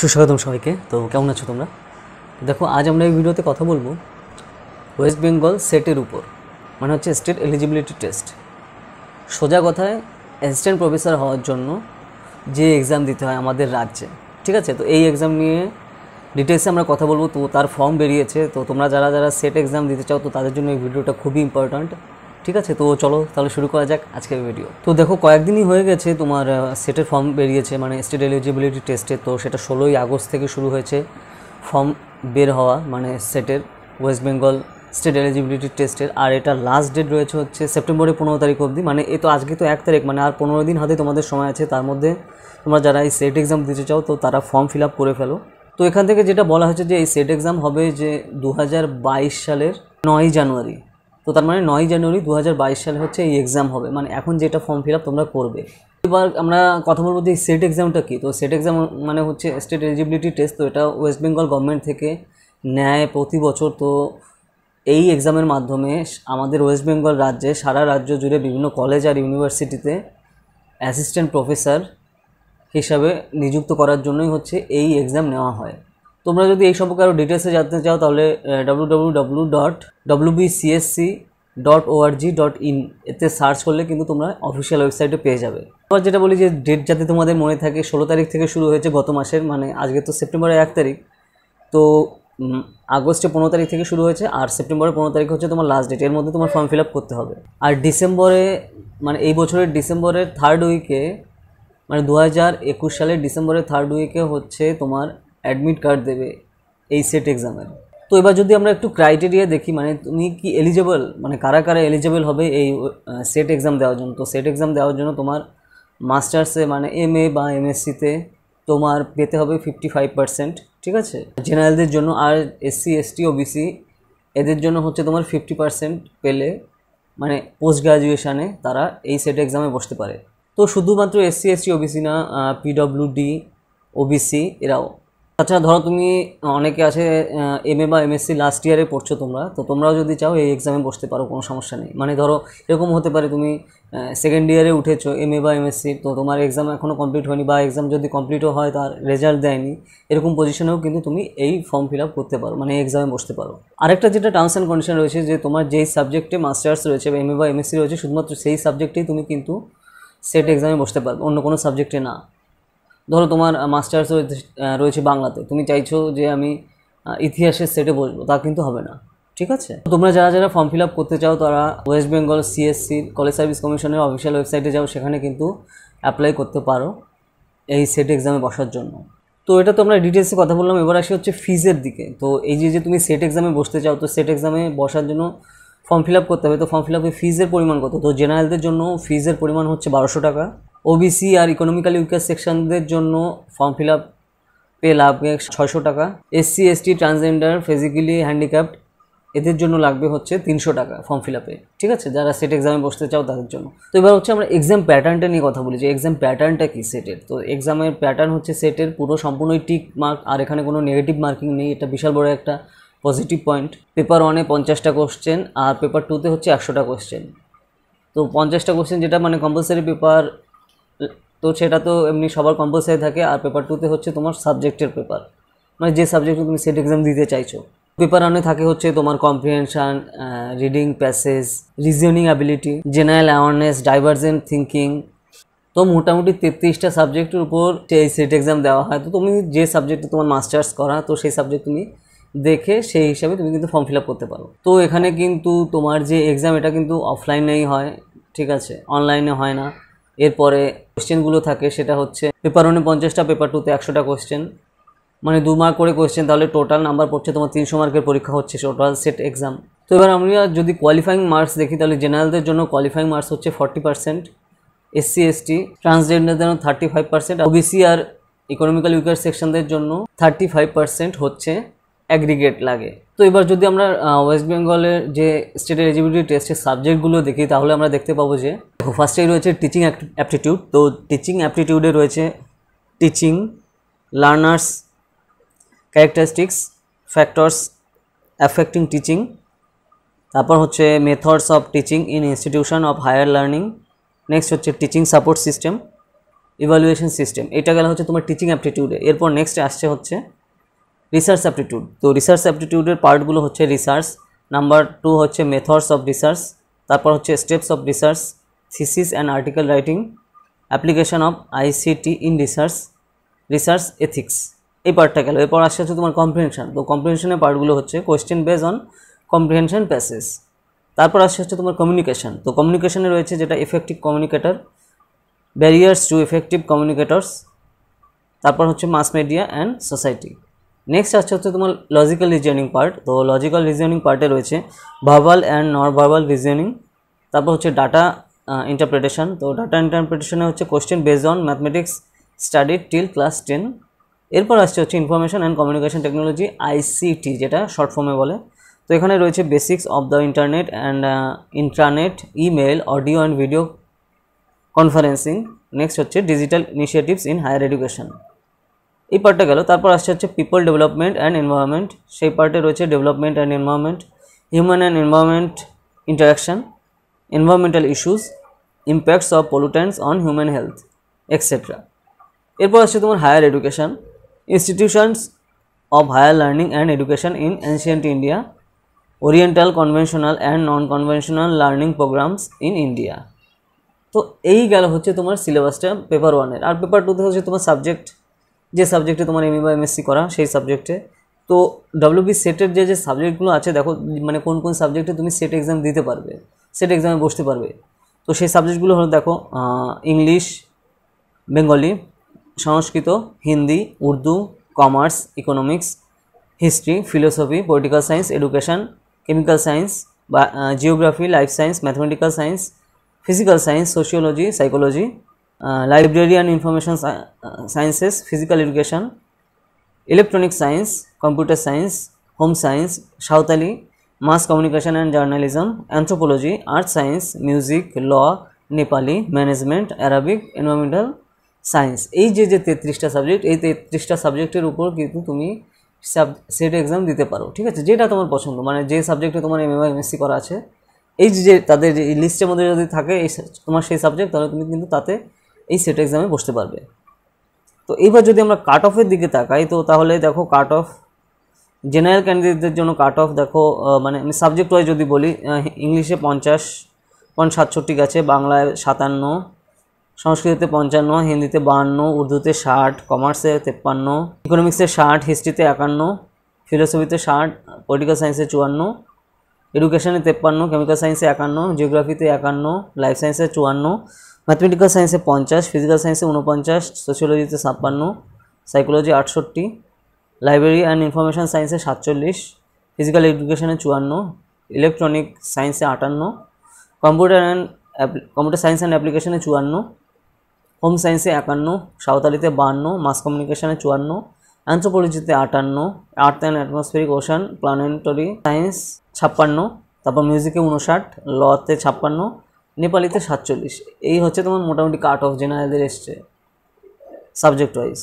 সুস্বাগতম সবাইকে তো কেমন আছো তোমরা দেখো আজ আমরা এই ভিডিওতে কথা বলবো ওয়েস্ট বেঙ্গল সেটের উপর মানে হচ্ছে স্টেট এলিজিবিলিটি টেস্ট সোজা কথায় অ্যাসিস্ট্যান্ট প্রফেসর হওয়ার জন্য যে এক্সাম দিতে হয় আমাদের রাজ্যে ঠিক আছে তো এই এক্সাম নিয়ে ডিটেলসে আমরা কথা বলবো তো তার ফর্ম বেরিয়েছে তো তোমরা যারা যারা সেট এক্সাম দিতে চাও তো তাদের জন্য এই ভিডিওটা খুবই ইম্পর্ট্যান্ট ঠিক আছে তো চলো তাহলে শুরু করা যাক আজকের ভিডিও তো দেখো কয়েকদিনই হয়ে গেছে তোমার সেটের ফর্ম বেরিয়েছে মানে স্টেট এলিজিবিলিটি টেস্টে তো সেটা ষোলোই আগস্ট থেকে শুরু হয়েছে ফর্ম বের হওয়া মানে সেটের ওয়েস্ট বেঙ্গল স্টেট এলিজিবিলিটি টেস্টের আর এটা লাস্ট ডেট রয়েছে হচ্ছে সেপ্টেম্বরের পনেরো তারিখ অবধি মানে এ তো আজকে তো এক তারিখ মানে আর পনেরো দিন হাতে তোমাদের সময় আছে তার মধ্যে তোমরা যারা এই সেট এক্সাম দিতে চাও তো তারা ফর্ম ফিল আপ করে ফেলো তো এখান থেকে যেটা বলা হয়েছে যে এই সেট এক্সাম হবে যে দু সালের নয়ই জানুয়ারি তো তার মানে নয় জানুয়ারি দু সালে হচ্ছে এই এক্সাম হবে মানে এখন যেটা ফর্ম ফিল তোমরা করবে এবার আমরা কথা বলবো যে সেট এক্সামটা কী তো সেট এক্সাম মানে হচ্ছে স্টেট এলিজিবিলিটি টেস্ট তো এটা ওয়েস্ট বেঙ্গল গভর্নমেন্ট থেকে নেয় প্রতি বছর তো এই এক্সামের মাধ্যমে আমাদের ওয়েস্ট বেঙ্গল রাজ্যে সারা রাজ্য জুড়ে বিভিন্ন কলেজ আর ইউনিভার্সিটিতে অ্যাসিস্ট্যান্ট প্রফেসর হিসাবে নিযুক্ত করার জন্যই হচ্ছে এই এক্সাম নেওয়া হয় তোমরা যদি এই সম্পর্কে আরও ডিটেলসে জানতে চাও তাহলে W W W dot W CSC dot O R G dot in এতে সার্চ করলে কিন্তু তোমরা অফিসিয়াল ওয়েবসাইটে পেয়ে যাবে আবার যেটা বলি যে ডেট যাতে তোমাদের মনে থাকে ষোলো তারিখ থেকে শুরু হয়েছে গত মাসের মানে আজকে তো সেপ্টেম্বরের এক তারিখ তো আগস্টে পনেরো তারিখ থেকে শুরু হয়েছে আর সেপ্টেম্বরের পনেরো তারিখ হচ্ছে তোমার লাস্ট ডেট এর মধ্যে তোমার ফর্ম ফিল আপ করতে হবে আর ডিসেম্বরে মানে এই বছরের ডিসেম্বরের থার্ড উইকে মানে দু হাজার একুশ সালের ডিসেম্বরের থার্ড উইকে হচ্ছে তোমার অ্যাডমিট কার্ড দেবে এই সেট এক্সামের তো এবার যদি আমরা একটু ক্রাইটেরিয়া দেখি মানে তুমি কি এলিজেবল মানে কারা কারা এলিজেবল হবে এই সেট এক্সাম দেওয়ার জন্য তো সেট এক্সাম দেওয়ার জন্য তোমার মাস্টার্সে মানে এম এ বা এমএসসিতে তোমার পেতে হবে ফিফটি ফাইভ পার্সেন্ট ঠিক আছে জেনারেলদের জন্য আর এসসি এসটি ওবিসি এদের জন্য হচ্ছে তোমার ফিফটি পার্সেন্ট পেলে মানে পোস্ট গ্রাজুয়েশানে তারা এই সেট এক্সামে বসতে পারে তো শুধুমাত্র এসসি এসটি ওবিসি না পিডব্লিউডি ওবিসি এরাও আচ্ছা ধরো তুমি অনেকে আছে এম এ বা এমএসসি লাস্ট ইয়ারে পড়ছো তোমরা তো তোমরাও যদি চাও এই এক্সামে বসতে পারো কোনো সমস্যা নেই মানে ধরো এরকম হতে পারে তুমি সেকেন্ড ইয়ারে উঠেছো এম এ বা এমএসসি তো তোমার এক্সাম এখনও কমপ্লিট হয়নি বা এক্সাম যদি কমপ্লিটও হয় তার রেজাল্ট দেয়নি এরকম পজিশনেও কিন্তু তুমি এই ফর্ম ফিল আপ করতে পারো মানে এক্সামে বসতে পারো আরেকটা যেটা টার্মস অ্যান্ড কন্ডিশন রয়েছে যে তোমার যেই সাবজেক্টে মাস্টার্স রয়েছে বা এম এ বা এমএসসি রয়েছে শুধুমাত্র সেই সাবজেক্টেই তুমি কিন্তু সেট এক্সামে বসতে পারবে অন্য কোনো সাবজেক্টে না ধরো তোমার মাস্টার্স রয়েছে বাংলাতে তুমি চাইছো যে আমি ইতিহাসের সেটে বসবো তা কিন্তু হবে না ঠিক আছে তোমরা যারা যারা ফর্ম ফিল আপ করতে চাও তারা West Bengal CSC college service কমিশনের অফিসিয়াল ওয়েবসাইটে যাও সেখানে কিন্তু অ্যাপ্লাই করতে পারো এই সেট এক্সামে বসার জন্য তো এটা তো আমরা ডিটেলসে কথা বললাম এবার আসি হচ্ছে ফিজের দিকে তো এই যে যে তুমি সেট এক্সামে বসতে চাও তো সেট এক্সামে বসার জন্য ফর্ম ফিল আপ করতে হবে তো ফর্ম ফিল আপে ফিজের পরিমাণ কত তো জেনারেলদের জন্য ফিজের পরিমাণ হচ্ছে বারোশো টাকা ওবিসি আর ইকোনমিক্যালি উইকার সেকশনদের জন্য ফর্ম ফিল আপ পে লাগবে ছয়শো টাকা SC ST transgender physically handicapped এদের জন্য লাগবে হচ্ছে তিনশো টাকা ফর্ম ফিল আপে ঠিক আছে যারা সেট এক্সামে বসতে চাও তাদের জন্য তো এবার হচ্ছে আমরা এক্সাম প্যাটার্নটা নিয়ে কথা বলি যে এক্সাম প্যাটার্নটা কী সেটের তো এক্সামের প্যাটার্ন হচ্ছে সেটের পুরো সম্পূর্ণই টিক মার্ক আর এখানে কোনো নেগেটিভ মার্কিং নেই এটা বিশাল বড় একটা পজিটিভ পয়েন্ট পেপার ওয়ানে পঞ্চাশটা কোশ্চেন আর পেপার টুতে হচ্ছে একশোটা কোশ্চেন তো পঞ্চাশটা কোশ্চেন যেটা মানে কম্পালসারি পেপার তো সেটা তো এমনি সবার কম্পালসারি থাকে আর পেপার টুতে হচ্ছে তোমার সাবজেক্টের পেপার মানে যে সাবজেক্টে তুমি সেট এক্সাম দিতে চাইছো পেপার আনে থাকে হচ্ছে তোমার comprehension reading passage reasoning ability general awareness divergent thinking তো মোটামুটি তেত্রিশটা সাবজেক্টের উপর এই সেট এক্সাম দেওয়া হয় তো তুমি যে সাবজেক্টে তোমার মাস্টার্স করা তো সেই সাবজেক্ট তুমি দেখে সেই হিসাবে তুমি কিন্তু ফর্ম ফিল আপ করতে পারো তো এখানে কিন্তু তোমার যে এক্সাম এটা কিন্তু অফলাইনেই হয় ঠিক আছে অনলাইনে হয় না এরপরে কোশ্চেনগুলো থাকে সেটা হচ্ছে পেপার ওয়ানে পঞ্চাশটা পেপার টুতে একশোটা কোশ্চেন মানে দু মার্ক করে কোয়েশ্চেন তাহলে টোটাল নাম্বার পড়ছে তোমার তিনশো মার্কের পরীক্ষা হচ্ছে টোটাল সেট এক্সাম তো এবার আমরা যদি কোয়ালিফাইং মার্কস দেখি তাহলে জেনারেলদের জন্য কোয়ালিফাইং মার্কস হচ্ছে ফর্টি পার্সেন্ট এসসি এসটি ট্রান্সজেন্ডারদের জন্য থার্টি ফাইভ পার্সেন্ট ওবিসি আর ইকোনমিক্যাল উইকার সেকশনদের জন্য থার্টি ফাইভ পার্সেন্ট হচ্ছে অ্যাগ্রিগেট লাগে তো এবার যদি আমরা ওয়েস্ট বেঙ্গলের যে স্টেট এলিজিবিলিটি টেস্টের সাবজেক্টগুলো দেখি তাহলে আমরা দেখতে পাবো যে ফার্স্টেই রয়েছে টিচিং অ্যাপটিটিউড তো টিচিং অ্যাপটিটিউডে রয়েছে teaching learners characteristics factors affecting teaching তারপর হচ্ছে methods of teaching in institution of higher learning next হচ্ছে teaching support system evaluation system এটা গেল হচ্ছে তোমার টিচিং অ্যাপটিটিউডে এরপর নেক্সট আসছে হচ্ছে রিসার্চ অ্যাপটিটিউড তো রিসার্চ অ্যাপটিটিউডের পার্টগুলো হচ্ছে রিসার্চ নাম্বার টু হচ্ছে মেথডস অফ রিসার্চ তারপর হচ্ছে steps of research thesis and article writing application of ICT in research research ethics এই পার্টটা গেল এরপর আসছে হচ্ছে তোমার কম্প্রিহেনশন তো কম্প্রিহেনশনের পার্টগুলো হচ্ছে question base on comprehension passages তারপর আসছে হচ্ছে তোমার কমিউনিকেশান তো কমিউনিকেশানে রয়েছে যেটা effective communicator barriers to effective communicators তারপর হচ্ছে mass media and society next আসছে হচ্ছে তোমার লজিক্যাল রিজনিং পার্ট তো লজিক্যাল রিজনিং পার্টে রয়েছে verbal and non verbal reasoning তারপর হচ্ছে ডাটা ইন্টারপ্রিটেশন তো ডাটা ইন্টারপ্রিটেশনে হচ্ছে question based on mathematics study till class ten এরপর আসছে হচ্ছে information and communication technology ICT যেটা শর্ট ফর্মে বলে তো এখানে রয়েছে basics of the internet and internet email audio and video conferencing next হচ্ছে digital initiatives in higher education এই পার্টটা গেল তারপর আসছে হচ্ছে পিপল ডেভেলপমেন্ট অ্যান্ড এনভায়রনমেন্ট সেই পার্টে রয়েছে development and environment human and environment interaction environmental issues impacts of pollutants on human health etcetera এরপর আসছে তোমার higher education institutions of higher learning and education in ancient India oriental conventional and non conventional learning programmes in India তো এই গেল হচ্ছে তোমার সিলেবাসটা paper ওয়ানের আর পেপার টুতে হচ্ছে তোমার সাবজেক্ট যে সাবজেক্টে তোমার এমএ e বা এমএসসি করা সেই সাবজেক্টে তো ডাব্লিউবি সেটের যে যে সাবজেক্টগুলো আছে দেখো মানে কোন কোন সাবজেক্টে তুমি সেট এক্সাম দিতে পারবে সেট এক্সামে বসতে পারবে তো সেই সাবজেক্টগুলো হলো দেখো English Bengali Sanskrit Hindi Urdu commerce economics history philosophy political science education chemical science বা geography life science mathematical science physical science sociology psychology library and information sciences physical education electronic science computer science home science Santali mass communication and journalism anthropology arts science music law Nepali management Arabic environmental science এই যে যে তেত্রিশটা subject এই তেত্রিশটা সাবজেক্টের উপর কিন্তু তুমি sub set exam দিতে পারো ঠিক আছে যেটা তোমার পছন্দ মানে যে সাবজেক্টে তোমার এম এমএসসি করা আছে এই যে তাদের যে লিস্টের মধ্যে যদি থাকে এই তোমার সেই সাবজেক্ট তাহলে তুমি কিন্তু তাতে এই সেট এক্সামে বসতে পারবে তো এইবার যদি আমরা কাট অফের দিকে তাকাই তো তাহলে দেখো কাট অফ জেনারেল ক্যান্ডিডেটদের জন্য কাট অফ দেখো মানে আমি সাবজেক্ট ওয়াইজ যদি বলি ইংলিশে পঞ্চাশ পয়েন্ট সাতষট্টি গেছে বাংলায় সাতান্ন সংস্কৃতিতে পঞ্চান্ন হিন্দিতে বাহান্ন উর্দুতে ষাট কমার্সে তেপ্পান্ন ইকোনমিক্সে ষাট হিস্ট্রিতে একান্ন ফিলোসফিতে ষাট পলিটিক্যাল সায়েন্সে চুয়ান্ন এডুকেশনে তেপ্পান্ন কেমিক্যাল সায়েন্সে একান্ন জিওগ্রাফিতে একান্ন লাইফ সায়েন্সে চুয়ান্ন ম্যাথমেটিক্যাল সায়েন্সে পঞ্চাশ ফিজিক্যাল সায়েন্সে উনপঞ্চাশ সোশিওলজিতে ছাপ্পান্ন সাইকোলজি আটষট্টি লাইব্রেরি অ্যান্ড ইনফরমেশান সায়েন্সে সাতচল্লিশ ফিজিক্যাল এডুকেশানে চুয়ান্ন ইলেকট্রনিক সায়েন্সে আটান্ন computer and computer science and অ্যাপ্লিকেশানে চুয়ান্ন হোম সায়েন্সে একান্ন সাঁওতালিতে বান্ন মাস কমিউনিকেশানে চুয়ান্ন অ্যান্থ্রোপোলজিতে আটান্ন earth and atmospheric ocean planetary science ছাপ্পান্ন তারপর মিউজিকে উনষাট লতে ছাপ্পান্ন নেপালিতে সাতচল্লিশ এই হচ্ছে তোমার মোটামুটি কাট অফ জেনারেলদের এসছে সাবজেক্ট ওয়াইজ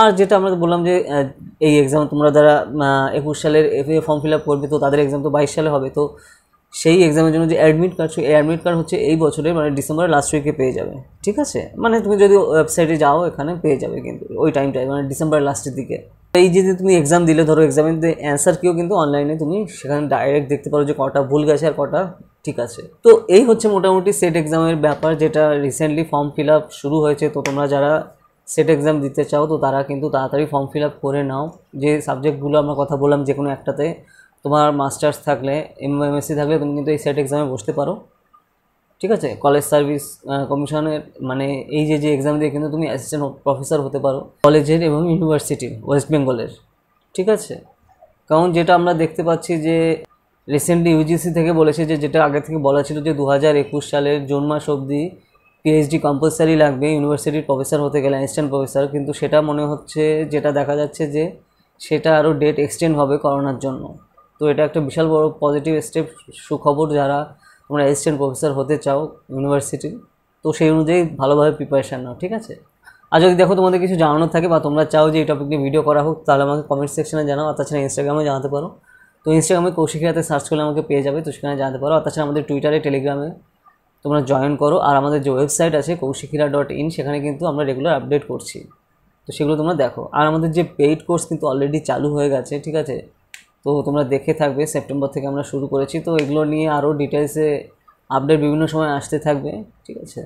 আর যেটা আমরা বললাম যে এই এক্সাম তোমরা যারা একুশ সালের F A form fill up করবে তো তাদের এক্সাম তো বাইশ সালে হবে তো সেই এক্সামের জন্য যে অ্যাডমিট কার্ড সেই অ্যাডমিট কার্ড হচ্ছে এই বছরে মানে ডিসেম্বরের লাস্ট উইকে পেয়ে যাবে ঠিক আছে মানে তুমি যদি ওয়েবসাইটে যাও এখানে পেয়ে যাবে কিন্তু ওই টাইমটায় মানে ডিসেম্বরের লাস্টের দিকে এই যদি তুমি এক্সাম দিলে ধরো এক্সামের অ্যান্সার কেউ কিন্তু অনলাইনে তুমি সেখানে ডাইরেক্ট দেখতে পারো যে কটা ভুল গেছে আর কটা ঠিক আছে তো এই হচ্ছে মোটামুটি সেট এক্সামের ব্যাপার যেটা রিসেন্টলি ফর্ম ফিল আপ শুরু হয়েছে তো তোমরা যারা সেট এক্সাম দিতে চাও তো তারা কিন্তু তাড়াতাড়ি ফর্ম ফিল আপ করে নাও যে সাবজেক্টগুলো আমরা কথা বললাম যে কোনো একটাতে তোমার মাস্টার্স থাকলে এমএসসি থাকলে তুমি কিন্তু এই সেট এক্সামে বসতে পারো ঠিক আছে কলেজ সার্ভিস কমিশনের মানে এই যে যে এক্সাম দিয়ে কিন্তু তুমি অ্যাসিস্ট্যান্ট প্রফেসর হতে পারো কলেজের এবং ইউনিভার্সিটির ওয়েস্ট বেঙ্গলের ঠিক আছে কারণ যেটা আমরা দেখতে পাচ্ছি যে রিসেন্টলি ইউজিসি থেকে বলেছে যে যেটা আগে থেকে বলা ছিল যে দু সালের জুন মাস অবধি পিএইচডি কম্পালসারি লাগবে ইউনিভার্সিটির প্রফেসর হতে গেলে অ্যাসিস্ট্যান্ট প্রফেসর কিন্তু সেটা মনে হচ্ছে যেটা দেখা যাচ্ছে যে সেটা আরও ডেট এক্সটেন্ড হবে করোনার জন্য তো এটা একটা বিশাল বড় পজিটিভ স্টেপ সুখবর যারা তোমরা অ্যাসিস্ট্যান্ট প্রফেসর হতে চাও ইউনিভার্সিটি তো সেই অনুযায়ী ভালোভাবে প্রিপারেশান নাও ঠিক আছে আর যদি দেখো তোমাদের কিছু জানানোর থাকে বা তোমরা চাও যে এই টপিক নিয়ে ভিডিও করা হোক তাহলে আমাকে কমেন্ট সেকশনে জানাও আর তাছাড়া ইনস্টাগ্রামে জানাতে পারো তো ইনস্টাগ্রামে কৌশিকাতে সার্চ করলে আমাকে পেয়ে যাবে তো সেখানে জানাতে পারো আর তাছাড়া আমাদের টুইটারে টেলিগ্রামে তোমরা জয়েন করো আর আমাদের যে ওয়েবসাইট আছে কৌশিকিরা ডট ইন সেখানে কিন্তু আমরা রেগুলার আপডেট করছি তো সেগুলো তোমরা দেখো আর আমাদের যে পেইড কোর্স কিন্তু অলরেডি চালু হয়ে গেছে ঠিক আছে তো তোমরা দেখে থাকবে সেপ্টেম্বর থেকে আমরা শুরু করেছি তো এগুলো নিয়ে আরও ডিটেলসে আপডেট বিভিন্ন সময় আসতে থাকবে ঠিক আছে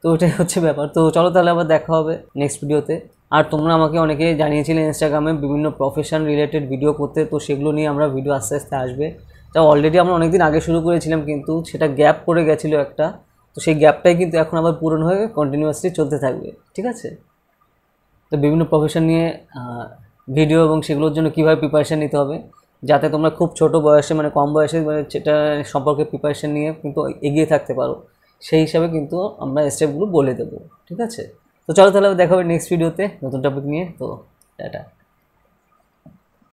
তো ওটাই হচ্ছে ব্যাপার তো চলো তাহলে আবার দেখা হবে নেক্সট ভিডিওতে আর তোমরা আমাকে অনেকে জানিয়েছিলে ইনস্টাগ্রামে বিভিন্ন প্রফেশন রিলেটেড ভিডিও করতে তো সেগুলো নিয়ে আমরা ভিডিও আস্তে আস্তে আসবে তা অলরেডি আমরা অনেক দিন আগে শুরু করেছিলাম কিন্তু সেটা গ্যাপ পড়ে গেছিলো একটা তো সেই গ্যাপটাই কিন্তু এখন আবার পূরণ হয়ে কন্টিনিউয়াসলি চলতে থাকবে ঠিক আছে তো বিভিন্ন প্রফেশন নিয়ে ভিডিও এবং সেগুলোর জন্য কীভাবে প্রিপারেশান নিতে হবে যাতে তোমরা খুব ছোট বয়সে মানে কম বয়সে মানে সেটা সম্পর্কে প্রিপারেশান নিয়ে কিন্তু এগিয়ে থাকতে পারো সেই হিসাবে কিন্তু আমরা স্টেপগুলো বলে দেবো ঠিক আছে তো চলো তাহলে দেখাবে নেক্সট ভিডিওতে নতুন টপিক নিয়ে তো এটা